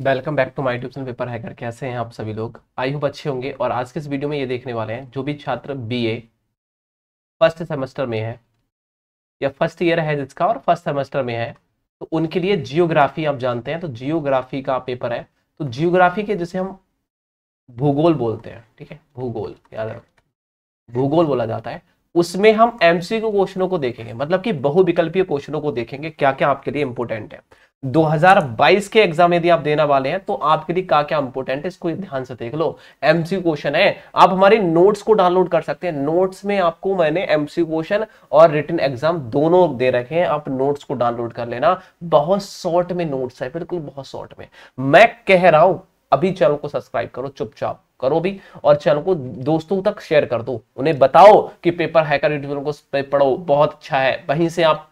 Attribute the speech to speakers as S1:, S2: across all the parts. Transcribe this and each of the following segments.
S1: welcome back to my tuition channel paper hacker कैसे हैं आप सभी लोग आई होप अच्छे होंगे और आज के इस वीडियो में ये देखने वाले हैं जो भी छात्र बीए फर्स्ट सेमेस्टर में है या फर्स्ट ईयर है जिसका और फर्स्ट सेमेस्टर में है तो उनके लिए जियोग्राफी आप जानते हैं तो जियोग्राफी का पेपर है तो जियोग्राफी के जिसे हम भूगोल बोलते हैं ठीक है भूगोल याद भूगोल बोला जाता है उसमें हम एमसीक्यू क्वेश्चनों को देखेंगे मतलब कि बहुविकल्पीय क्वेश्चनों को देखेंगे क्या क्या आपके लिए इंपोर्टेंट है 2022 के एग्जाम यदि आप देने वाले हैं तो आपके लिए क्या क्या इंपोर्टेंट है इसको ध्यान से देख लो एमसीयू क्वेश्चन है आप हमारे नोट्स को डाउनलोड कर सकते हैं नोट्स में आपको मैंने एमसीयू क्वेश्चन और रिटर्न एग्जाम दोनों दे रखे हैं आप नोट्स को डाउनलोड कर लेना बहुत शॉर्ट में नोट्स है बिल्कुल बहुत शॉर्ट में मैं कह रहा हूं अभी चैनल को सब्सक्राइब करो चुपचाप करो भी और चैनल को दोस्तों तक शेयर कर दो उन्हें बताओ कि पेपर हैकर को पढ़ो बहुत अच्छा है वहीं से आप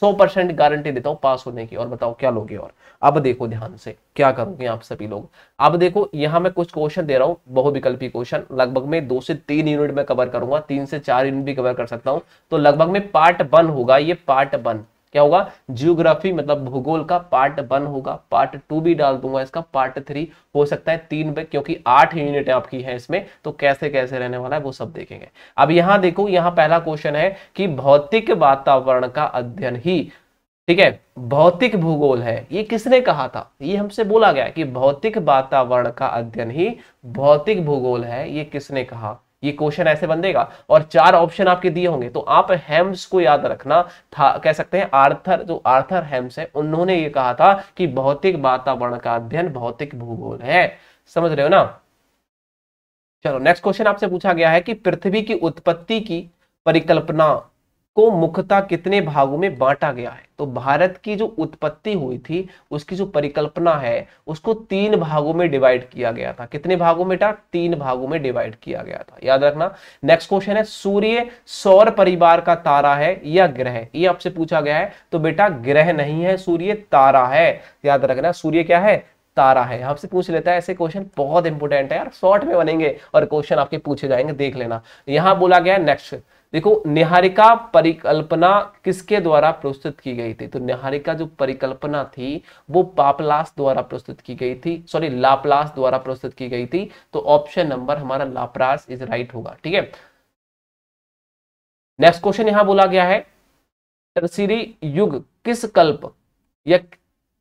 S1: सौ परसेंट गारंटी देता हूँ पास होने की और बताओ क्या लोगे और अब देखो ध्यान से क्या करोगे आप सभी लोग अब देखो यहाँ मैं कुछ क्वेश्चन दे रहा हूँ बहुविकल्पी क्वेश्चन लगभग मैं दो से तीन यूनिट में कवर करूंगा तीन से चार यूनिट भी कवर कर सकता हूँ तो लगभग में पार्ट वन होगा ये पार्ट वन क्या होगा जियोग्राफी मतलब भूगोल का पार्ट वन होगा पार्ट टू भी डाल दूंगा इसका पार्ट थ्री हो सकता है तीन पे क्योंकि आठ यूनिट आपकी है इसमें तो कैसे कैसे रहने वाला है वो सब देखेंगे अब यहां देखो यहां पहला क्वेश्चन है कि भौतिक वातावरण का अध्ययन ही ठीक है भौतिक भूगोल है ये किसने कहा था ये हमसे बोला गया कि भौतिक वातावरण का अध्ययन ही भौतिक भूगोल है ये किसने कहा ये क्वेश्चन ऐसे बन देगा और चार ऑप्शन आपके दिए होंगे तो आप हेम्स को याद रखना था कह सकते हैं आर्थर जो आर्थर हेम्स है उन्होंने ये कहा था कि भौतिक वातावरण का अध्ययन भौतिक भूगोल है समझ रहे हो ना चलो नेक्स्ट क्वेश्चन आपसे पूछा गया है कि पृथ्वी की उत्पत्ति की परिकल्पना को मुख्यता कितने भागों में बांटा गया है तो भारत की जो उत्पत्ति हुई थी उसकी जो परिकल्पना है उसको तीन भागों में डिवाइड किया गया था कितने भागों में था तीन भागों में डिवाइड किया गया था याद रखना नेक्स्ट क्वेश्चन है सूर्य सौर परिवार का तारा है या ग्रह ये आपसे पूछा गया है तो बेटा ग्रह नहीं है सूर्य तारा है याद रखना सूर्य क्या है तारा है आपसे पूछ लेता है ऐसे क्वेश्चन बहुत इंपॉर्टेंट है यार शॉर्ट में बनेंगे और क्वेश्चन आपके पूछे जाएंगे देख लेना यहां बोला गया नेक्स्ट देखो निहारिका परिकल्पना किसके द्वारा प्रस्तुत की गई थी तो निहारिका जो परिकल्पना थी वो पापलास द्वारा प्रस्तुत की गई थी सॉरी लापलास द्वारा प्रस्तुत की गई थी तो ऑप्शन नंबर हमारा लापरास इज राइट होगा ठीक है नेक्स्ट क्वेश्चन यहां बोला गया है युग किस कल्प या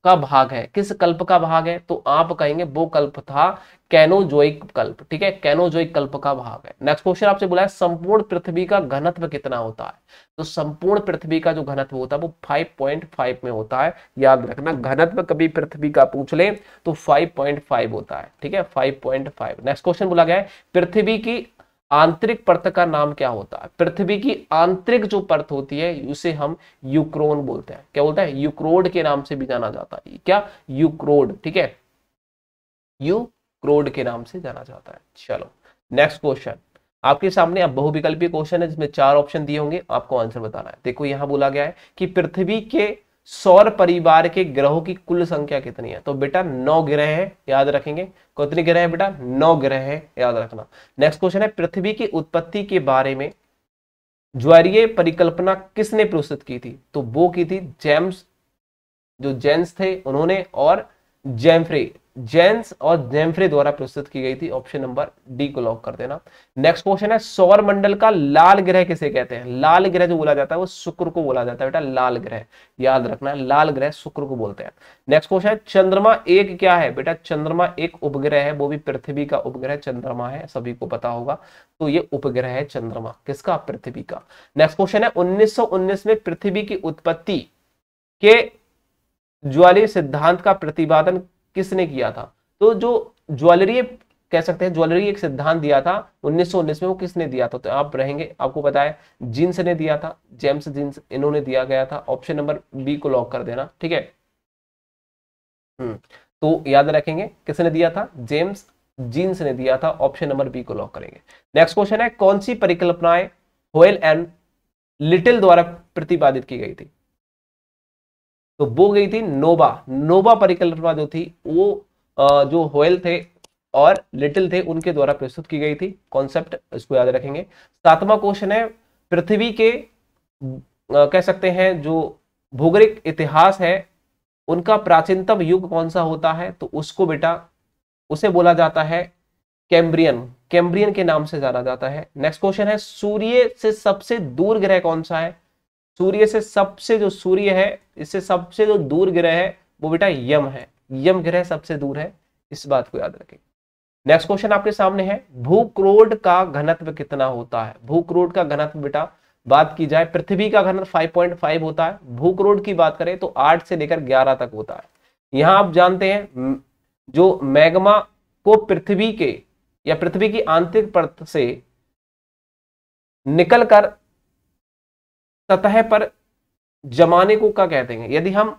S1: का भाग है किस कल्प का भाग है तो आप कहेंगे वो कल्प था कैनोजोइक कल्प ठीक है कैनोजोइक कल्प का भाग है नेक्स्ट क्वेश्चन आपसे बोला है संपूर्ण पृथ्वी का घनत्व कितना होता है तो संपूर्ण पृथ्वी का जो घनत्व होता है वो 5.5 में होता है याद रखना घनत्व कभी पृथ्वी का पूछ ले तो 5.5 होता है ठीक है 5.5 नेक्स्ट क्वेश्चन बोला गया है पृथ्वी की आंतरिक परत का नाम क्या होता है पृथ्वी की आंतरिक जो परत होती है उसे हम यूक्रोन बोलते हैं क्या बोलते हैं यूक्रोड के नाम से भी जाना जाता है क्या यूक्रोड ठीक है यूक्रोड के नाम से जाना जाता है चलो नेक्स्ट क्वेश्चन आपके सामने अब बहुविकल्पी क्वेश्चन है जिसमें चार ऑप्शन दिए होंगे आपको आंसर बताना है देखो यहां बोला गया है कि पृथ्वी के सौर परिवार के ग्रहों की कुल संख्या कितनी है तो बेटा नौ ग्रह है याद रखेंगे कितनी ग्रह है बेटा नौ ग्रह है याद रखना नेक्स्ट क्वेश्चन है पृथ्वी की उत्पत्ति के बारे में ज्वारीय परिकल्पना किसने प्रस्तुत की थी तो वो की थी जेम्स जो जेम्स थे उन्होंने और जेम्फ्री जेन्स और जेम्फ्री द्वारा प्रस्तुत की गई थी ऑप्शन नंबर डी को लॉक कर देना नेक्स्ट क्वेश्चन है सौर मंडल का लाल ग्रह किसे कहते हैं लाल ग्रह जो बोला जाता है वो शुक्र को बोला जाता है बेटा लाल ग्रह याद रखना लाल ग्रह शुक्र को बोलते हैं नेक्स्ट क्वेश्चन है चंद्रमा एक क्या है बेटा चंद्रमा एक उपग्रह है वो भी पृथ्वी का उपग्रह चंद्रमा है सभी को पता होगा तो ये उपग्रह है चंद्रमा किसका पृथ्वी का नेक्स्ट क्वेश्चन है उन्नीस में पृथ्वी की उत्पत्ति के ज्वेलरी सिद्धांत का प्रतिपादन किसने किया था तो जो ज्वेलरी कह सकते हैं ज्वेलरी एक सिद्धांत दिया था 1919 में वो किसने दिया था तो आप रहेंगे आपको पता है जींस ने दिया था जेम्स जींस इन्होंने दिया गया था ऑप्शन नंबर बी को लॉक कर देना ठीक है हम्म, तो याद रखेंगे किसने दिया था जेम्स जीन्स ने दिया था ऑप्शन नंबर बी को लॉक करेंगे नेक्स्ट क्वेश्चन है कौन सी परिकल्पनाएं होयल एंड लिटिल द्वारा प्रतिपादित की गई थी तो वो गई थी नोबा नोबा परिकल्पना जो थी वो जो होयल थे और लिटिल थे उनके द्वारा प्रस्तुत की गई थी कॉन्सेप्ट इसको याद रखेंगे सातवां क्वेश्चन है पृथ्वी के कह सकते हैं जो भूगोलिक इतिहास है उनका प्राचीनतम युग कौन सा होता है तो उसको बेटा उसे बोला जाता है कैम्ब्रियन कैम्ब्रियन के नाम से जाना जाता है नेक्स्ट क्वेश्चन है सूर्य से सबसे दूर ग्रह कौन सा है सूर्य से सबसे जो सूर्य है इससे सबसे जो दूर ग्रह है वो बेटा यम है यम ग्रह सबसे दूर है इस बात को याद रखें नेक्स्ट क्वेश्चन आपके सामने है भूक्रोड का घनत्व कितना होता है भूक्रोड का घनत्व बेटा बात की जाए पृथ्वी का घनत्व 5.5 होता है भूक्रोड की बात करें तो 8 से लेकर 11 तक होता है यहां आप जानते हैं जो मैग्मा को पृथ्वी के या पृथ्वी की आंतरिक परत से निकलकर सतह पर जमाने को क्या कहते हैं यदि हम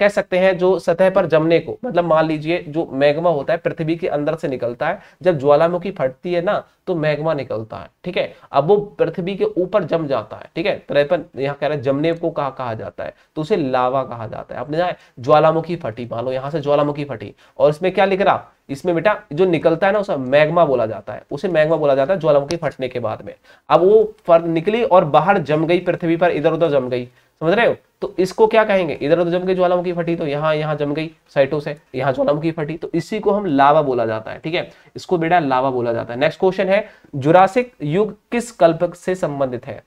S1: कह सकते हैं जो सतह पर जमने को मतलब मान लीजिए जो मैग्मा होता है पृथ्वी के अंदर से निकलता है जब ज्वालामुखी फटती है ना तो मैग्मा निकलता है ठीक है अब वो पृथ्वी के ऊपर जम जाता है ठीक है त्रेपन यहाँ कह रहे हैं जमने को कहा कहा जाता है तो उसे लावा कहा जाता है आपने जाए ज्वालामुखी फटी मान लो यहाँ से ज्वालामुखी फटी और इसमें क्या लिख रहा इसमें बेटा जो निकलता है ना उसे मैग्मा बोला जाता है उसे मैग्मा बोला जाता है ज्वालामुखी फटने के बाद में अब वो फर निकली और बाहर जम गई पृथ्वी पर इधर उधर जम गई समझ रहे हो तो इसको क्या कहेंगे इधर उधर जम गई ज्वालामुखी फटी तो यहाँ यहाँ जम गई साइटो से यहाँ ज्वालामुखी फटी तो इसी को हम लावा बोला जाता है ठीक है इसको बेटा लावा बोला जाता है नेक्स्ट क्वेश्चन है जुरासिक युग किस कल्प से संबंधित है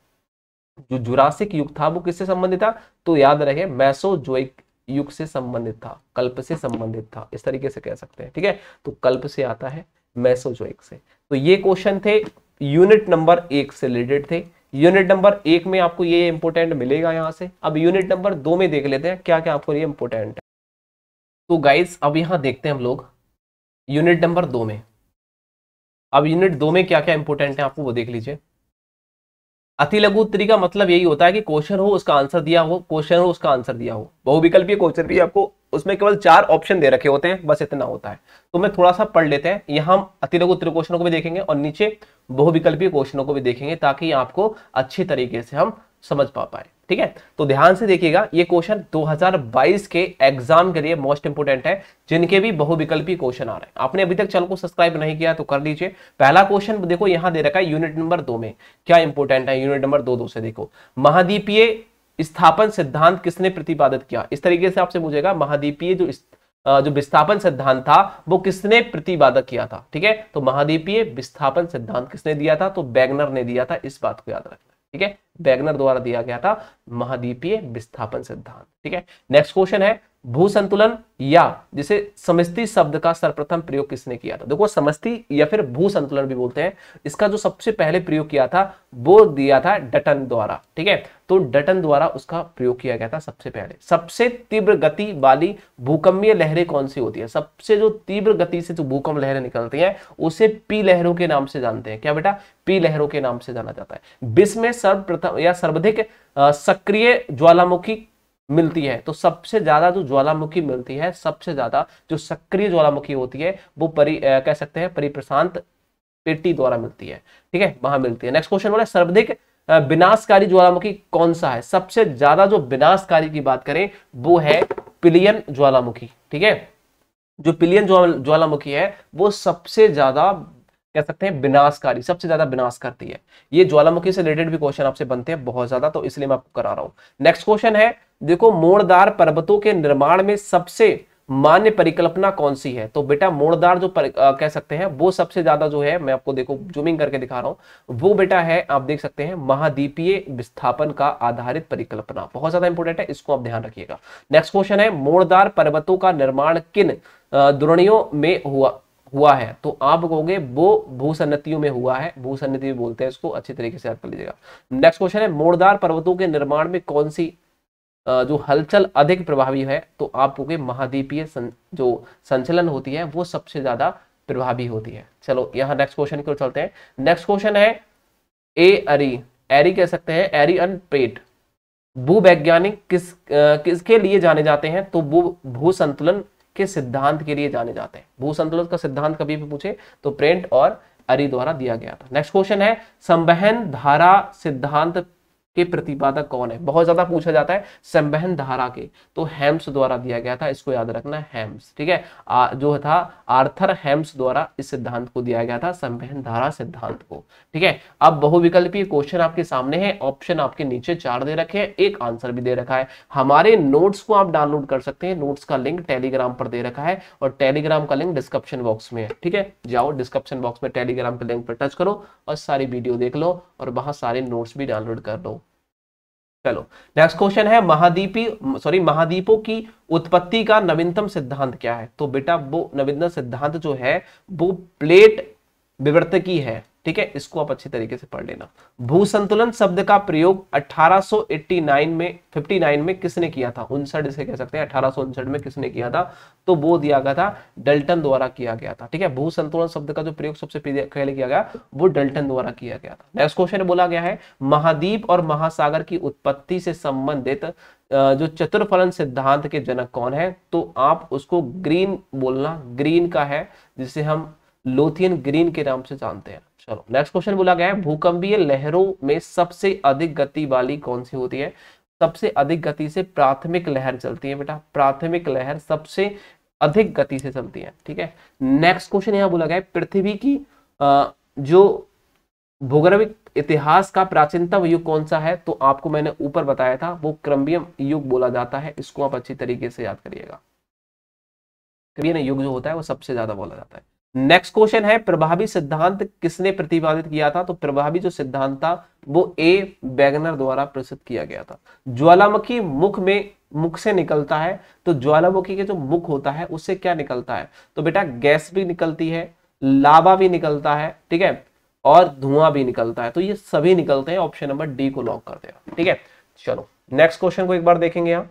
S1: जो जुरासिक युग था वो किससे संबंधित था तो याद रहे मैसोजोइक युग से संबंधित था कल्प से संबंधित था इस तरीके से कह सकते हैं ठीक है तो कल्प से आता है मैसोजोइक से तो ये क्वेश्चन थे यूनिट नंबर एक से रिलेटेड थे यूनिट नंबर एक में आपको ये इंपोर्टेंट मिलेगा यहां से अब यूनिट नंबर दो में देख लेते हैं क्या क्या आपको ये इंपोर्टेंट है तो गाइज अब यहां देखते हैं हम लोग यूनिट नंबर दो में अब यूनिट दो में क्या क्या इंपोर्टेंट है आपको वो देख लीजिए अति लघु उत्तरी का मतलब यही होता है कि क्वेश्चन हो उसका आंसर दिया हो क्वेश्चन हो उसका आंसर दिया हो बहुविकल्पीय क्वेश्चन भी आपको उसमें केवल चार ऑप्शन दे रखे होते हैं बस इतना होता है तो मैं थोड़ा सा पढ़ लेते हैं यहाँ हम अति लघु उत्तरी क्वेश्चनों को भी देखेंगे और नीचे बहुविकल्पीय क्वेश्चनों को भी देखेंगे ताकि आपको अच्छे तरीके से हम समझ पा पाए ठीक है तो ध्यान से देखिएगा ये क्वेश्चन 2022 के एग्जाम के लिए मोस्ट इंपोर्टेंट है जिनके भी बहुविकल्पी क्वेश्चन आ रहे हैं आपने अभी तक चैनल को सब्सक्राइब नहीं किया तो कर लीजिए पहला क्वेश्चन देखो यहां दे रखा है यूनिट नंबर दो में क्या इंपोर्टेंट है यूनिट नंबर दो दो से देखो महाद्वीपीय स्थापन सिद्धांत किसने प्रतिपादित किया इस तरीके से आपसे पूछेगा महाद्वीपीय जो जो विस्थापन सिद्धांत था वो किसने प्रतिपादक किया था ठीक है तो महाद्वीपीय विस्थापन सिद्धांत किसने दिया था तो बैगनर ने दिया था इस बात को याद रखना ठीक है वैगनर द्वारा दिया गया था महाद्वीपीय विस्थापन सिद्धांत ठीक है नेक्स्ट क्वेश्चन है भू संतुलन या जिसे समस्ती शब्द का सर्वप्रथम प्रयोग किसने किया था देखो समस्ती या फिर भू संतुलन भी बोलते हैं इसका जो सबसे पहले प्रयोग किया था वो दिया था डटन द्वारा ठीक है तो डटन द्वारा उसका प्रयोग किया गया था सबसे पहले सबसे तीव्र गति वाली भूकंपीय लहरें कौन सी होती है सबसे जो तीव्र गति से जो भूकंप लहरें निकलती हैं उसे पी लहरों के नाम से जानते हैं क्या बेटा पी लहरों के नाम से जाना जाता है विश्व में सर्वप्रथम या सर्वाधिक सक्रिय ज्वालामुखी मिलती है तो सबसे ज्यादा जो ज्वालामुखी मिलती है सबसे ज्यादा जो सक्रिय ज्वालामुखी होती है वो परि आ, कह सकते हैं परिप्रशांत पेटी द्वारा मिलती है ठीक है वहां मिलती है नेक्स्ट क्वेश्चन बोला सर्वाधिक विनाशकारी ज्वालामुखी कौन सा है सबसे ज्यादा जो विनाशकारी की बात करें वो है पिलियन ज्वालामुखी ठीक है जो पिलियन ज्वालामुखी है वो सबसे ज्यादा कह सकते हैं विनाशकारी सबसे ज्यादा विनाश करती है ये ज्वालामुखी से रिलेटेड भी क्वेश्चन आपसे बनते हैं बहुत ज्यादा तो इसलिए मैं आपको करा रहा हूं नेक्स्ट क्वेश्चन है देखो मोड़दार पर्वतों के निर्माण में सबसे मान्य परिकल्पना कौन सी है तो बेटा मोड़दार जो पर, आ, कह सकते हैं वो सबसे ज्यादा जो है मैं आपको देखो जूमिंग करके दिखा रहा हूं वो बेटा है आप देख सकते हैं महाद्वीपीय विस्थापन का आधारित परिकल्पना बहुत ज्यादा इंपोर्टेंट है इसको आप ध्यान रखिएगा नेक्स्ट क्वेश्चन है मोड़दार पर्वतों का निर्माण किन द्रोणियों में हुआ हुआ है तो आप कहोगे वो भूसन्नतियों में हुआ है भूसन्नति बोलते हैं इसको अच्छी तरीके से याद कर लीजिएगा नेक्स्ट क्वेश्चन है मोड़दार पर्वतों के निर्माण में कौन सी जो हलचल अधिक प्रभावी है तो आपके महाद्वीपीय सं, जो संचलन होती है वो सबसे ज्यादा प्रभावी होती है चलो यहाँ नेक्स्ट क्वेश्चन की ओर चलते हैं नेक्स्ट क्वेश्चन है ए अरी एरी कह सकते हैं एरी भू भूवैज्ञानिक किस आ, किसके लिए जाने जाते हैं तो भू भू संतुलन के सिद्धांत के लिए जाने जाते हैं भू संतुलन का सिद्धांत कभी भी पूछे तो प्रेंट और अरी द्वारा दिया गया था नेक्स्ट क्वेश्चन है संवहन धारा सिद्धांत के प्रतिपादक कौन है बहुत ज्यादा पूछा जाता है संबहन धारा के तो हेम्स द्वारा दिया गया था इसको याद रखना हेम्स ठीक है आ, जो था आर्थर हेम्स द्वारा इस सिद्धांत को दिया गया था संबहन धारा सिद्धांत को ठीक है अब बहुविकल्पीय क्वेश्चन आपके सामने है ऑप्शन आपके नीचे चार दे रखे हैं एक आंसर भी दे रखा है हमारे नोट्स को आप डाउनलोड कर सकते हैं नोट्स का लिंक टेलीग्राम पर दे रखा है और टेलीग्राम का लिंक डिस्क्रिप्शन बॉक्स में है ठीक है जाओ डिस्क्रिप्शन बॉक्स में टेलीग्राम के लिंक पर टच करो और सारी वीडियो देख लो और वहां सारे नोट्स भी डाउनलोड कर लो चलो नेक्स्ट क्वेश्चन है महाद्वीपी सॉरी महाद्वीपों की उत्पत्ति का नवीनतम सिद्धांत क्या है तो बेटा वो नवीनतम सिद्धांत जो है वो प्लेट विवर्त की है ठीक है इसको आप अच्छे तरीके से पढ़ लेना भू संतुलन शब्द का प्रयोग 1889 में 59 में किसने किया था उनसठ इसे कह सकते हैं अठारह में किसने किया था तो वो दिया गया था डल्टन द्वारा किया गया था ठीक है भू संतुलन शब्द का जो प्रयोग सबसे पहले किया गया वो डल्टन द्वारा किया गया था नेक्स्ट क्वेश्चन बोला गया है महाद्वीप और महासागर की उत्पत्ति से संबंधित जो चतुर्फलन सिद्धांत के जनक कौन है तो आप उसको ग्रीन बोलना ग्रीन का है जिसे हम लोथियन ग्रीन के नाम से जानते हैं चलो नेक्स्ट क्वेश्चन बोला गया है भूकंपीय लहरों में सबसे अधिक गति वाली कौन सी होती है सबसे अधिक गति से प्राथमिक लहर चलती है बेटा प्राथमिक लहर सबसे अधिक गति से चलती है ठीक है नेक्स्ट क्वेश्चन यहाँ बोला गया है पृथ्वी की जो भूगर्भिक इतिहास का प्राचीनतम युग कौन सा है तो आपको मैंने ऊपर बताया था वो क्रम्बियम युग बोला जाता है इसको आप अच्छी तरीके से याद करिएगा युग जो होता है वो सबसे ज्यादा बोला जाता है नेक्स्ट क्वेश्चन है प्रभावी सिद्धांत किसने प्रतिपादित किया था तो प्रभावी जो सिद्धांत था वो ए बैगनर द्वारा प्रसिद्ध किया गया था ज्वालामुखी मुख में मुख से निकलता है तो ज्वालामुखी के जो मुख होता है उससे क्या निकलता है तो बेटा गैस भी निकलती है लावा भी निकलता है ठीक है और धुआं भी निकलता है तो ये सभी निकलते हैं ऑप्शन नंबर डी को लॉक कर देना ठीक है चलो नेक्स्ट क्वेश्चन को एक बार देखेंगे हम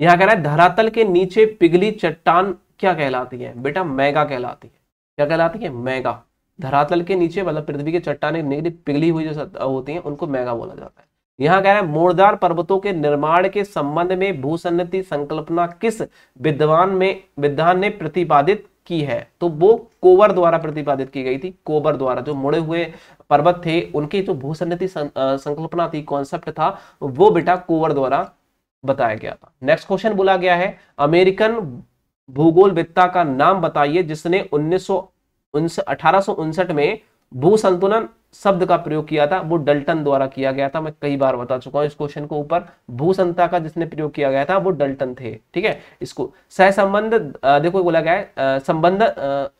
S1: यहाँ कह रहा है धरातल के नीचे पिघली चट्टान क्या कहलाती है बेटा मैगा कहलाती है क्या कहलाती है मैगा धरातल के नीचे मतलब पृथ्वी के चट्टाने पिघली हुई जो होती हैं उनको मैगा बोला जाता है यहाँ कह रहे हैं मोड़दार पर्वतों के निर्माण के संबंध में भूसन्नति संकल्पना किस विद्वान में विद्वान ने प्रतिपादित की है तो वो कोवर द्वारा प्रतिपादित की गई थी कोबर द्वारा जो मुड़े हुए पर्वत थे उनकी जो भूसन्नति संकल्पना थी कॉन्सेप्ट था वो बेटा कोवर द्वारा बताया गया था नेक्स्ट क्वेश्चन बोला गया है अमेरिकन भूगोल वित्ता का नाम बताइए जिसने उन्नीस सौ में भू संतुलन शब्द का प्रयोग किया था वो डल्टन द्वारा किया गया था मैं कई बार बता चुका हूं इस क्वेश्चन को ऊपर भू संता का जिसने प्रयोग किया गया था वो डल्टन थे ठीक है इसको सहसंबंध देखो बोला गया है संबंध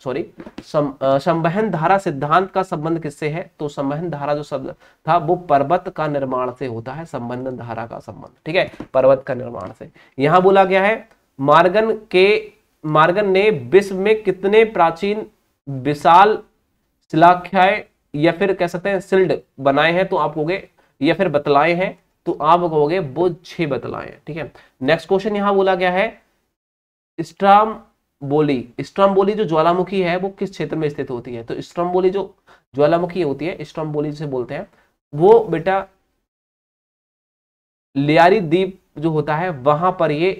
S1: सॉरी संबहन धारा सिद्धांत का संबंध किससे है तो संबहन धारा जो शब्द था वो पर्वत का निर्माण से होता है संबंध धारा का संबंध ठीक है पर्वत का निर्माण से यहां बोला गया है मार्गन के मार्गन ने विश्व में कितने प्राचीन विशाल शिलाख्याय या फिर कह सकते हैं सिल्ड बनाए हैं तो आप कहोगे या फिर बतलाए हैं तो आप कहोगे वो छह बतलाए हैं ठीक है नेक्स्ट क्वेश्चन यहां बोला गया है स्ट्राम बोली बोली जो ज्वालामुखी है वो किस क्षेत्र में स्थित होती है तो बोली जो ज्वालामुखी होती है बोली जिसे बोलते हैं वो बेटा लियारी द्वीप जो होता है वहां पर ये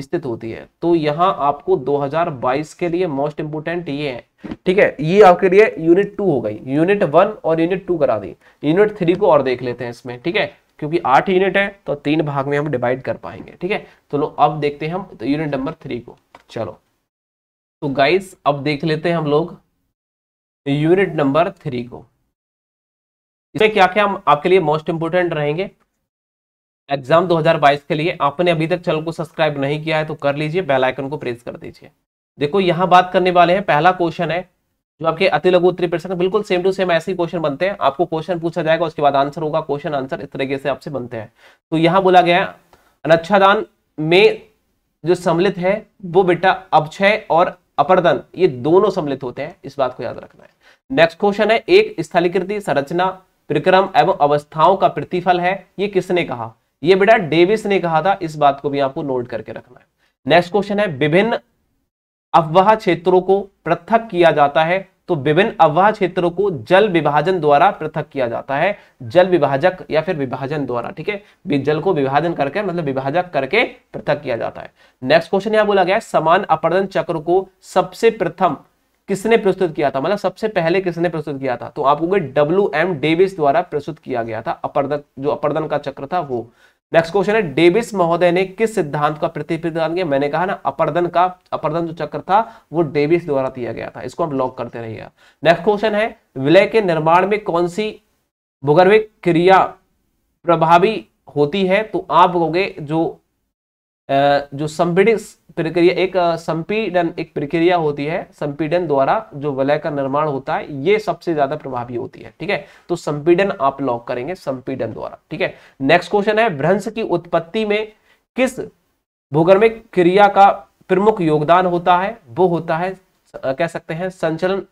S1: स्थित होती है तो यहाँ आपको 2022 के लिए मोस्ट इंपोर्टेंट ये है ठीक है ये आपके लिए यूनिट टू हो गई यूनिट वन और यूनिट टू करा दी यूनिट थ्री को और देख लेते हैं इसमें ठीक है क्योंकि आठ यूनिट है तो तीन भाग में हम डिवाइड कर पाएंगे ठीक है तो लो अब देखते हैं हम तो यूनिट नंबर थ्री को चलो तो गाइस अब देख लेते हैं हम लोग यूनिट नंबर थ्री को इसमें क्या क्या हम आपके लिए मोस्ट इंपोर्टेंट रहेंगे एग्जाम 2022 के लिए आपने अभी तक चैनल को सब्सक्राइब नहीं किया है तो कर लीजिए बेल आइकन को प्रेस कर दीजिए देखो यहाँ बात करने वाले हैं पहला क्वेश्चन है जो आपके अति लघु उत्तरी प्रश्न बिल्कुल सेम टू सेम ऐसे ही क्वेश्चन बनते हैं आपको क्वेश्चन पूछा जाएगा उसके बाद आंसर होगा क्वेश्चन आंसर इस तरीके से आपसे बनते हैं तो यहाँ बोला गया अनच्छादान में जो सम्मिलित है वो बेटा अपक्षय और अपरदन ये दोनों सम्मिलित होते हैं इस बात को याद रखना है नेक्स्ट क्वेश्चन है एक स्थलीकृति संरचना प्रक्रम एवं अवस्थाओं का प्रतिफल है ये किसने कहा ये बेटा डेविस ने कहा था इस बात को भी आपको नोट करके रखना है नेक्स्ट क्वेश्चन है विभिन्न अफवाह क्षेत्रों को पृथक किया जाता है तो विभिन्न अफवाह क्षेत्रों को जल विभाजन द्वारा पृथक किया जाता है जल विभाजक या फिर विभाजन द्वारा ठीक है जल को विभाजन करके मतलब विभाजक करके पृथक किया जाता है नेक्स्ट क्वेश्चन यहां बोला गया है समान अपर्दन चक्र को सबसे प्रथम किसने प्रस्तुत किया था मतलब सबसे पहले किसने प्रस्तुत किया था तो आपको डब्ल्यू एम डेविस द्वारा प्रस्तुत किया गया था अपर्दन जो अपर्दन का चक्र था वो नेक्स्ट क्वेश्चन है डेविस महोदय ने किस सिद्धांत का प्रतिपादन किया मैंने कहा ना अपर्दन का अपर्दन जो चक्र था वो डेविस द्वारा दिया गया था इसको हम लॉक करते रहिएगा नेक्स्ट क्वेश्चन है विलय के निर्माण में कौन सी भूगर्भिक क्रिया प्रभावी होती है तो आप लोगे जो जो संपीडित प्रक्रिया एक संपीडन एक प्रक्रिया होती है संपीडन द्वारा जो वलय का निर्माण होता है ये सबसे ज्यादा प्रभावी होती है ठीक है तो संपीडन आप लॉक करेंगे संपीडन द्वारा ठीक है नेक्स्ट क्वेश्चन है भ्रंश की उत्पत्ति में किस भूगर्भिक क्रिया का प्रमुख योगदान होता है वो होता है कह सकते हैं संचलन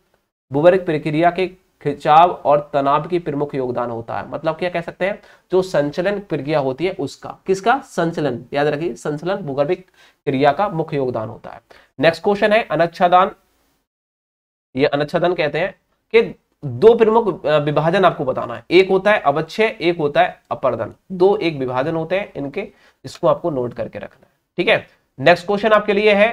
S1: भूगर्भिक प्रक्रिया के खिंचाव और तनाव की प्रमुख योगदान होता है मतलब क्या कह सकते हैं जो संचलन प्रक्रिया होती है उसका किसका संचलन याद रखिए संचलन भूगर्भिक क्रिया का मुख्य योगदान होता है नेक्स्ट क्वेश्चन है अनच्छादान ये अनच्छादन कहते हैं कि दो प्रमुख विभाजन आपको बताना है एक होता है अवच्छय एक होता है अपरदन दो एक विभाजन होते हैं इनके इसको आपको नोट करके रखना है ठीक है नेक्स्ट क्वेश्चन आपके लिए है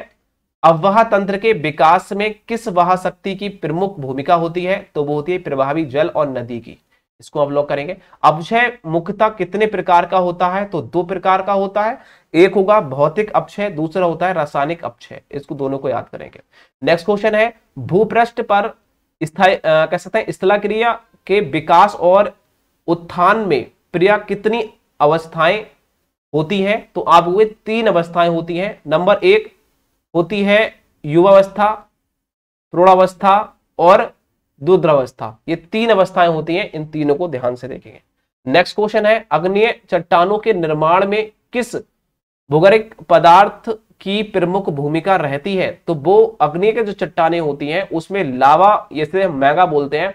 S1: अवह तंत्र के विकास में किस वहा शक्ति की प्रमुख भूमिका होती है तो वो होती है प्रभावी जल और नदी की इसको हम लोग करेंगे अपक्षय मुख्यता कितने प्रकार का होता है तो दो प्रकार का होता है एक होगा भौतिक अपक्षय दूसरा होता है रासायनिक अपक्षय इसको दोनों को याद करेंगे नेक्स्ट क्वेश्चन है भूपृष्ठ पर स्थायी कह सकते हैं स्थला क्रिया के विकास और उत्थान में प्रिया कितनी अवस्थाएं होती हैं तो आप वे तीन अवस्थाएं होती हैं नंबर एक होती है युवावस्था प्रौढ़ावस्था और दुद्रावस्था ये तीन अवस्थाएं होती हैं इन तीनों को ध्यान से देखेंगे नेक्स्ट क्वेश्चन है अग्नि चट्टानों के निर्माण में किस भूगर्भिक पदार्थ की प्रमुख भूमिका रहती है तो वो अग्नि के जो चट्टाने होती हैं उसमें लावा जैसे मैगा बोलते हैं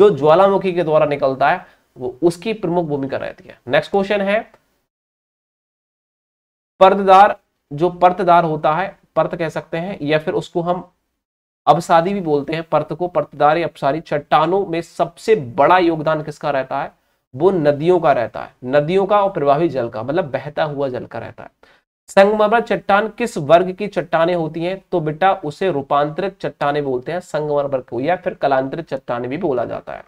S1: जो ज्वालामुखी के द्वारा निकलता है वो उसकी प्रमुख भूमिका रहती है नेक्स्ट क्वेश्चन है पर्दार जो पर्तदार होता है परत कह सकते हैं या फिर उसको हम अबसादी भी बोलते हैं परत को परतदार या अपसारी चट्टानों में सबसे बड़ा योगदान किसका रहता है वो नदियों का रहता है नदियों का और प्रवाही जल का मतलब बहता हुआ जल का रहता है संगमरमर चट्टान किस वर्ग की चट्टाने होती हैं तो बेटा उसे रूपांतरित चट्टाने बोलते हैं संगमरमर को या फिर कलांतरित चट्टाने भी बोला जाता है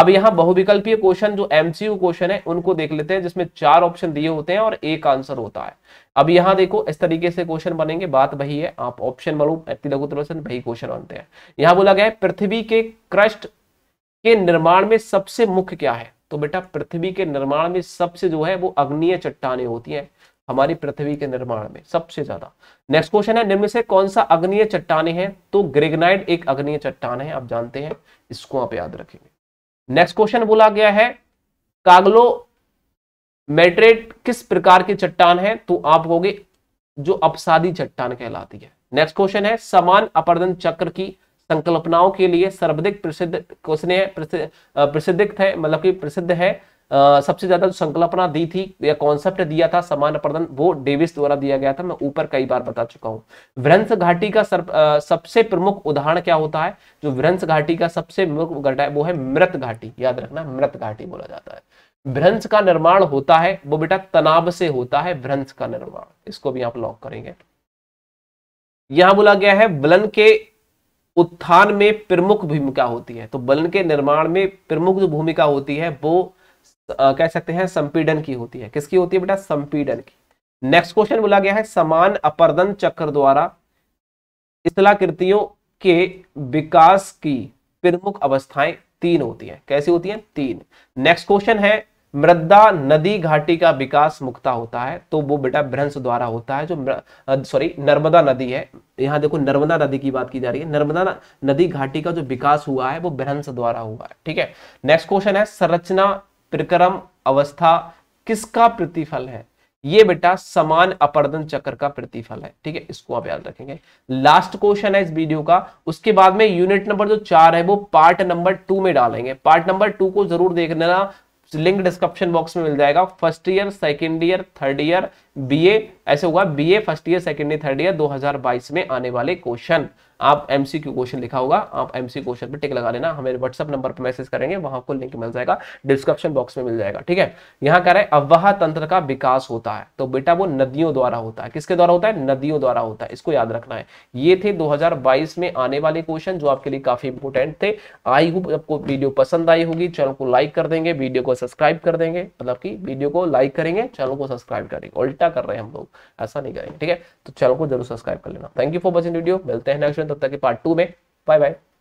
S1: अब यहाँ बहुविकल्पीय क्वेश्चन जो एमसीयू क्वेश्चन है उनको देख लेते हैं जिसमें चार ऑप्शन दिए होते हैं और एक आंसर होता है अब यहाँ देखो इस तरीके से क्वेश्चन बनेंगे बात वही है आप ऑप्शन मालूम लघुतरोशन वही क्वेश्चन बनते हैं यहाँ बोला गया है पृथ्वी के क्रस्ट के निर्माण में सबसे मुख्य क्या है तो बेटा पृथ्वी के निर्माण में सबसे जो है वो अग्निय चट्टाने होती है हमारी पृथ्वी के निर्माण में सबसे ज्यादा नेक्स्ट क्वेश्चन है निम्न से कौन सा अग्निय चट्टाने हैं तो ग्रेगनाइट एक अग्निय चट्टान है आप जानते हैं इसको आप याद रखेंगे नेक्स्ट क्वेश्चन बोला गया है कागलो मेट्रेट किस प्रकार की चट्टान है तो आप कहोगे जो अपसादी चट्टान कहलाती है नेक्स्ट क्वेश्चन है समान अपर्दन चक्र की संकल्पनाओं के लिए सर्वाधिक प्रसिद्ध क्वेश्चन है प्रसिद्ध है मतलब कि प्रसिद्ध है सबसे ज्यादा जो संकल्पना दी थी या कॉन्सेप्ट दिया था समान प्रदन वो डेविस द्वारा दिया गया था मैं ऊपर कई बार बता चुका हूं व्रंस घाटी का सर, आ, सबसे प्रमुख उदाहरण क्या होता है जो व्रंस घाटी का सबसे प्रमुख घटा है वो है मृत घाटी याद रखना मृत घाटी बोला जाता है भ्रंश का निर्माण होता है वो बेटा तनाव से होता है भ्रंश का निर्माण इसको भी आप लॉक करेंगे यहां बोला गया है बलन के उत्थान में प्रमुख भूमिका होती है तो बलन के निर्माण में प्रमुख जो भूमिका होती है वो कह सकते हैं संपीडन की होती है किसकी होती है बेटा संपीडन की नेक्स्ट क्वेश्चन बोला गया है समान अपर्दन चक्र द्वारा स्थलाकृतियों के विकास की प्रमुख अवस्थाएं तीन होती हैं कैसी होती हैं तीन नेक्स्ट क्वेश्चन है मृदा नदी घाटी का विकास मुक्ता होता है तो वो बेटा भ्रंश द्वारा होता है जो सॉरी नर्मदा नदी है यहां देखो नर्मदा नदी की बात की जा रही है नर्मदा नदी घाटी का जो विकास हुआ है वो भ्रंश द्वारा हुआ है ठीक है नेक्स्ट क्वेश्चन है संरचना प्रक्रम अवस्था किसका प्रतिफल है ये बेटा समान अपर्दन चक्र का प्रतिफल है ठीक है इसको आप याद रखेंगे लास्ट क्वेश्चन है इस वीडियो का उसके बाद में यूनिट नंबर जो चार है वो पार्ट नंबर टू में डालेंगे पार्ट नंबर टू को जरूर देख लेना लिंक डिस्क्रिप्शन बॉक्स में मिल जाएगा first year second year third year BA ऐसे होगा BA first year second year third year 2022 में आने वाले क्वेश्चन आप एमसीक्यू क्वेश्चन लिखा होगा आप एमसीक्यू क्वेश्चन पे टिक लगा लेना हमें व्हाट्सएप नंबर पर मैसेज करेंगे वहां आपको लिंक मिल जाएगा डिस्क्रिप्शन बॉक्स में मिल जाएगा ठीक है यहाँ कह रहे हैं अवाह तंत्र का विकास होता है तो बेटा वो नदियों द्वारा होता है किसके द्वारा होता है नदियों द्वारा होता है इसको याद रखना है ये थे दो में आने वाले क्वेश्चन जो आपके लिए काफी इंपोर्टेंट थे आई होप आपको वीडियो पसंद आई होगी चैनल को लाइक कर देंगे वीडियो को सब्सक्राइब कर देंगे मतलब की वीडियो को लाइक करेंगे चैनल को सब्सक्राइब करेंगे उल्टा क्या कर रहे हैं हम लोग ऐसा नहीं करेंगे ठीक है तो चैनल को जरूर सब्सक्राइब कर लेना thank you for watching video मिलते हैं नेक्स्ट तब तक पार्ट टू में बाय बाय